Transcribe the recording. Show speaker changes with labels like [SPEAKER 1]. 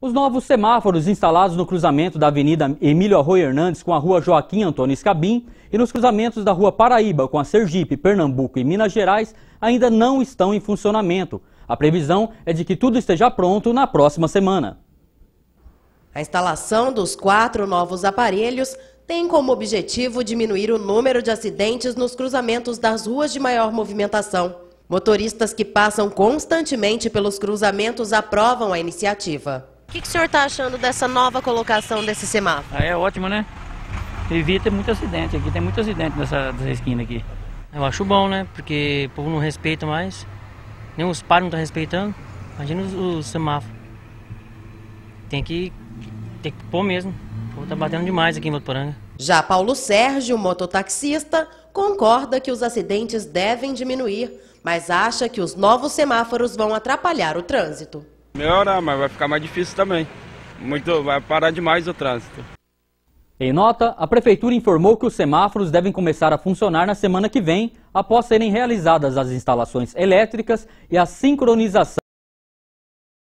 [SPEAKER 1] Os novos semáforos instalados no cruzamento da Avenida Emílio Arroio Hernandes com a Rua Joaquim Antônio Escabim e nos cruzamentos da Rua Paraíba com a Sergipe, Pernambuco e Minas Gerais ainda não estão em funcionamento. A previsão é de que tudo esteja pronto na próxima semana.
[SPEAKER 2] A instalação dos quatro novos aparelhos tem como objetivo diminuir o número de acidentes nos cruzamentos das ruas de maior movimentação. Motoristas que passam constantemente pelos cruzamentos aprovam a iniciativa.
[SPEAKER 3] O que, que o senhor está achando dessa nova colocação desse semáforo? é ótimo, né? Evita muito acidente aqui, tem muito acidente nessa, nessa esquina aqui. Eu acho bom, né? Porque o povo não respeita mais, nem os pares não estão tá respeitando. Imagina o semáforo. Tem que, tem que pôr mesmo. O povo está batendo demais aqui em Votuporanga. Já
[SPEAKER 2] Paulo Sérgio, mototaxista, concorda que os acidentes devem diminuir, mas acha que os novos semáforos vão atrapalhar o trânsito
[SPEAKER 4] melhorar, mas vai ficar mais difícil também. Muito, vai parar demais o trânsito.
[SPEAKER 1] Em nota, a Prefeitura informou que os semáforos devem começar a funcionar na semana que vem, após serem realizadas as instalações elétricas e a sincronização.